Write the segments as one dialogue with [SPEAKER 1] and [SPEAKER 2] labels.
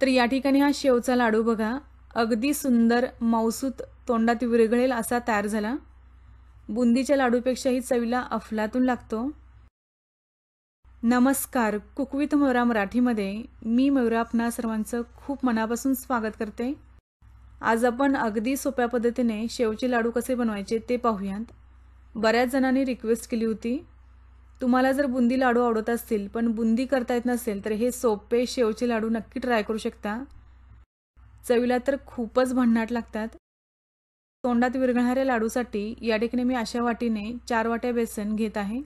[SPEAKER 1] तर या ठिकाणी हा शेवचा लाडू बघा अगदी सुंदर मौसूत तोंडात विरघळेल असा तयार झाला बुंदीच्या लाडूपेक्षाही चवीला अफलातून लागतो नमस्कार कुकवित मयुरा मराठीमध्ये मी मयुरा आपणा सर्वांचं खूप मनापासून स्वागत करते आज आपण अगदी सोप्या पद्धतीने शेवचे लाडू कसे बनवायचे ते पाहूयात बऱ्याच जणांनी रिक्वेस्ट केली होती तुम्हाला जर बुंदी लाडू आवडत असतील पण बुंदी करता येत नसेल तर हे सोपे शेवचे लाडू नक्की ट्राय करू शकता चवीला तर खूपच भन्नाट लागतात तोंडात विरघणाऱ्या लाडूसाठी या ठिकाणी मी अशा वाटीने चार वाट्या बेसन घेत आहे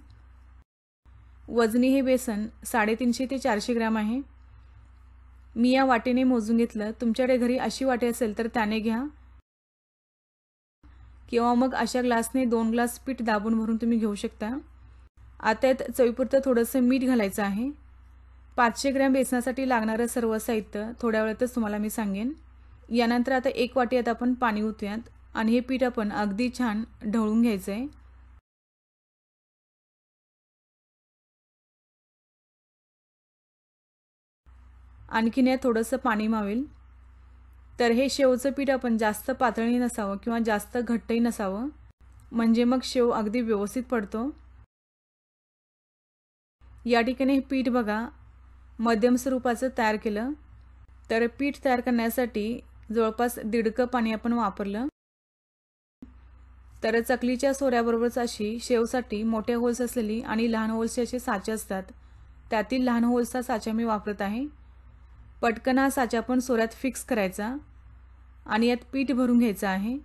[SPEAKER 1] वजनी हे बेसन साडेतीनशे ते चारशे ग्रॅम आहे मी या वाटीने मोजून घेतलं तुमच्याकडे घरी अशी वाटी असेल तर त्याने घ्या किंवा मग अशा ग्लासने दोन ग्लास पीठ दाबून भरून तुम्ही घेऊ शकता आता यात चवीपुरतं थोडंसं मीठ घालायचं आहे पाचशे ग्रॅम बेसनासाठी लागणारं सर्व साहित्य थोड्या वेळातच तुम्हाला मी सांगेन यानंतर आता एक वाटी आता आपण पाणी ओतूयात आणि हे पीठ आपण अगदी छान ढवळून घ्यायचं आहे आणखीन यात थोडंसं पाणी मावेल तर हे शेवचं पीठ आपण जास्त पातळी नसावं किंवा जास्त घट्टही नसावं म्हणजे मग शेव अगदी व्यवस्थित पडतो या ठिकाणी हे पीठ बघा मध्यम स्वरूपाचं तयार केलं तर पीठ तयार करण्यासाठी जवळपास दीड कप पाणी आपण वापरलं तर चकलीच्या सोऱ्याबरोबरच अशी शेवसाठी मोठ्या होल्स असलेली आणि लहान होल्सचे असे साचे असतात त्यातील लहान होल्सचा साचा मी वापरत आहे पटकन हा साचा पण सोऱ्यात फिक्स करायचा आणि यात पीठ भरून घ्यायचं आहे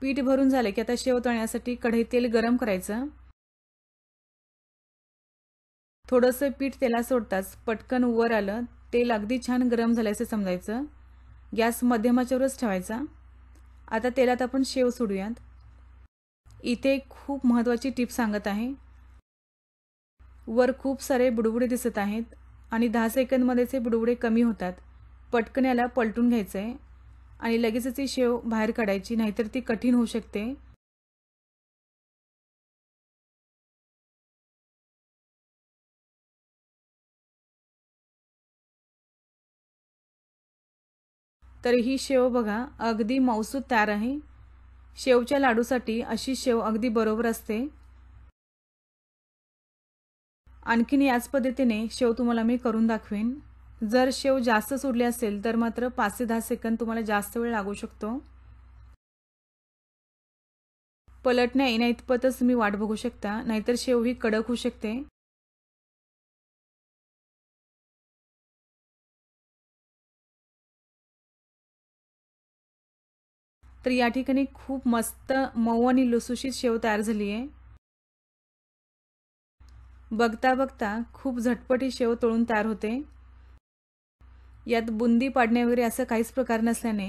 [SPEAKER 1] पीठ भरून झाले की आता शेव तळण्यासाठी कढई तेल गरम करायचं थोडंसं पीठ तेला सोडताच पटकन वर आलं तेल अगदी छान गरम झाल्याचं समजायचं गॅस मध्यमाच्यावरच ठेवायचा आता तेलात आपण शेव सोडूयात इथे खूप महत्त्वाची टिप सांगत आहे वर खूप सारे बुडबुडे दिसत आहेत आणि दहा सेकंदमध्येचे बुडबुडे कमी होतात पटकन याला पलटून घ्यायचं आहे आणि लगेच ती शेव बाहेर काढायची नाहीतर ती कठीण होऊ शकते तर ही शेव बघा अगदी मौसूद तयार आहे शेवच्या लाडूसाठी अशी शेव अगदी बरोबर असते आणखीन याच पद्धतीने शेव तुम्हाला मी करून दाखवेन जर शेव जास्त सोडले असेल तर मात्र पाच ते दहा सेकंद तुम्हाला जास्त वेळ लागू शकतो पलटण्या येण्या इतपतच तुम्ही वाट बघू शकता
[SPEAKER 2] नाहीतर शेव ही कडक होऊ शकते
[SPEAKER 1] तर या ठिकाणी खूप मस्त मऊ आणि लुसुशीत शेव तयार झाली आहे बघता बघता खूप झटपट ही शेव तळून तयार होते यात बुंदी पाडणे वगैरे असं काहीच प्रकार नसल्याने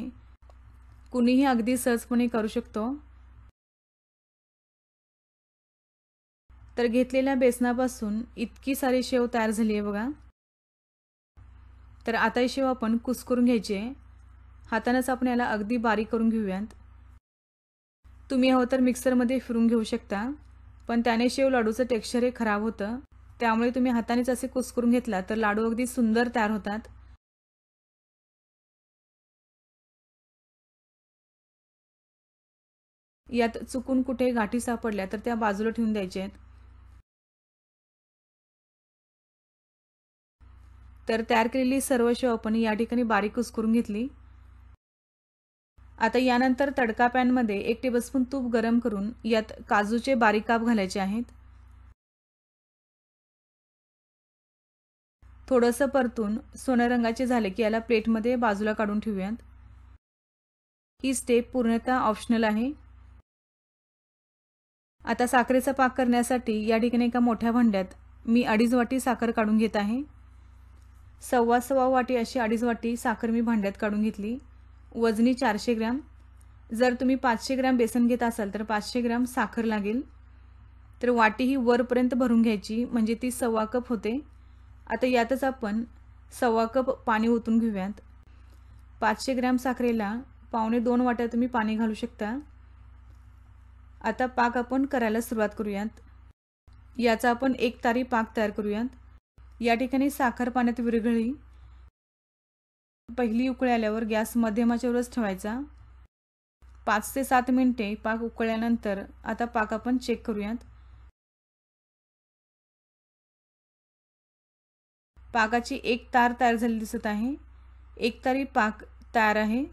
[SPEAKER 1] कुणीही अगदी सहजपणे करू शकतो तर घेतलेल्या बेसनापासून इतकी सारी शेव तयार झाली आहे बघा तर आता ही शेव आपण कुसकरून घ्यायची आहे हातानंच आपण याला अगदी बारीक करून घेऊयात तुम्ही हवं तर मिक्सरमध्ये फिरून घेऊ शकता पण त्याने शेव लाडूचं टेक्स्चर हे खराब होतं त्यामुळे तुम्ही हातानेच असे कुसकरून घेतला तर लाडू अगदी सुंदर तयार होतात
[SPEAKER 2] यात चुकून कुठे गाठी सापडल्या तर त्या बाजूला ठेवून द्यायच्या आहेत तर
[SPEAKER 1] तयार केलेली सर्व शेव आपण या ठिकाणी बारीक कुसकरून घेतली आता यानंतर तडका पॅनमध्ये एक टेबलस्पून तूप गरम करून यात काजूचे बारीक काप घालायचे आहेत थोडस परतून सोन्या रंगाचे झाले की याला प्लेटमध्ये बाजूला काढून ठेवूयात ही स्टेप पूर्णतः ऑप्शनल आहे आता साखरेचा पाक करण्यासाठी या ठिकाणी एका मोठ्या भांड्यात मी अडीच वाटी साखर काढून घेत आहे सव्वा सव्वा वाटी अशी अडीच वाटी साखर मी भांड्यात काढून घेतली वजनी चारशे ग्रॅम जर तुम्ही पाचशे ग्रॅम बेसन घेत असाल तर पाचशे ग्रॅम साखर लागेल तर वाटी ही वरपर्यंत भरून घ्यायची म्हणजे ती सव्वा कप होते आता यातच आपण सव्वा कप पाणी ओतून घेऊयात पाचशे ग्रॅम साखरेला पावणे दोन वाट्या तुम्ही पाणी घालू शकता आता पाक आपण करायला सुरुवात करूयात याचा आपण एक तारी पाक तयार करूयात या ठिकाणी साखर पाण्यात विरघळी पहिली उकळी आल्यावर गॅस मध्यमाच्यावरच ठेवायचा पाच ते सात मिनिटे पाक उकळल्यानंतर आता पाक आपण चेक करूयात
[SPEAKER 2] पाकाची एक तार तयार झाली दिसत आहे एक तारी पाक तयार आहे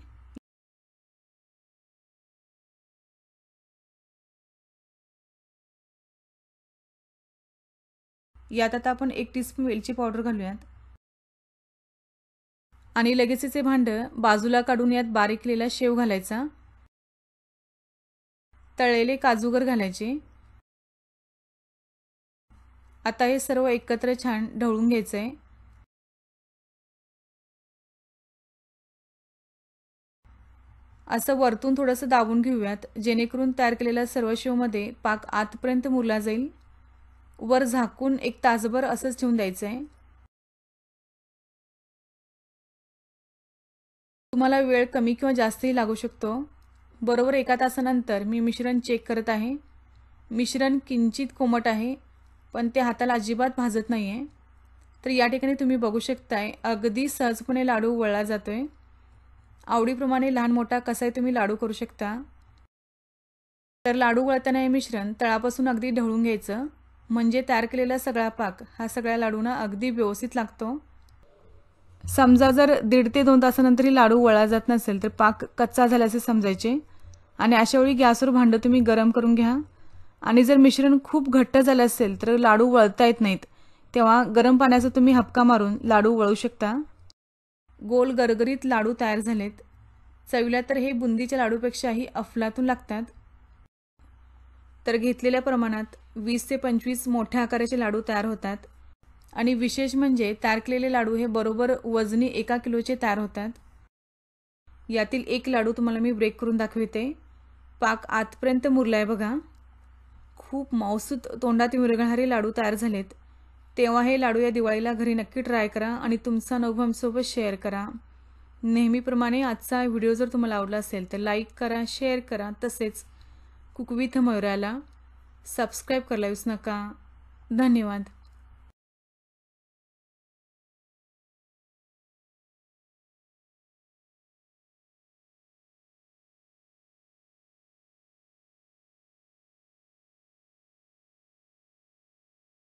[SPEAKER 1] यात आता आपण एक टीस्पून वेलची पावडर घालूयात आणि लगेच हे भांडं बाजूला काढून यात बारीकलेला शेव घालायचा तळलेले काजूगर घालायचे
[SPEAKER 2] आता हे सर्व एकत्र छान ढवळून घ्यायचं आहे
[SPEAKER 1] असं वरतून थोडंसं दाबून घेऊयात जेणेकरून तयार केलेल्या सर्व शेवमध्ये पाक आतपर्यंत मुरला जाईल वर झाकून एक तासभर असंच ठेवून द्यायचं आहे तुम्हाला वेळ कमी किंवा जास्तही लागू शकतो बरोबर एका तासानंतर मी मिश्रण चेक करत आहे मिश्रण किंचित कोमट आहे पण ते हाताला अजिबात भाजत नाही आहे तर या ठिकाणी तुम्ही बघू शकताय अगदी सहजपणे लाडू वळला जातो आहे आवडीप्रमाणे लहान मोठा आहे तुम्ही लाडू करू शकता तर लाडू वळताना हे मिश्रण तळापासून अगदी ढवळून घ्यायचं म्हणजे तयार केलेला सगळा पाक हा सगळ्या लाडूंना अगदी व्यवस्थित लागतो समजा जर दीड ते दोन तासानंतरही लाडू वळा जात नसेल तर पाक कच्चा झाल्याचे समजायचे आणि अशावेळी गॅसवर भांडं तुम्ही गरम करून घ्या आणि जर मिश्रण खूप घट्ट झालं असेल तर लाडू वळता येत नाहीत तेव्हा गरम पाण्याचा तुम्ही हपका मारून लाडू वळू शकता गोल गरगरीत लाडू तयार झालेत चवीला तर हे बुंदीच्या लाडूपेक्षाही अफलातून लागतात तर घेतलेल्या प्रमाणात वीस ते पंचवीस मोठ्या आकाराचे लाडू तयार होतात आणि विशेष म्हणजे तारकलेले लाडू हे बरोबर वजनी एका किलोचे तयार होतात यातील एक लाडू तुम्हाला मी ब्रेक करून दाखविते पाक आतपर्यंत मुरला आहे बघा खूप मांसूत तोंडात विरघळणारे लाडू तयार झालेत तेव्हा हे लाडू या दिवाळीला घरी नक्की ट्राय करा आणि तुमचा अनुभव शेअर करा नेहमीप्रमाणे आजचा व्हिडिओ जर तुम्हाला आवडला असेल तर लाईक करा शेअर करा तसेच कुकविथ मयुराला सबस्क्राईब करायला नका धन्यवाद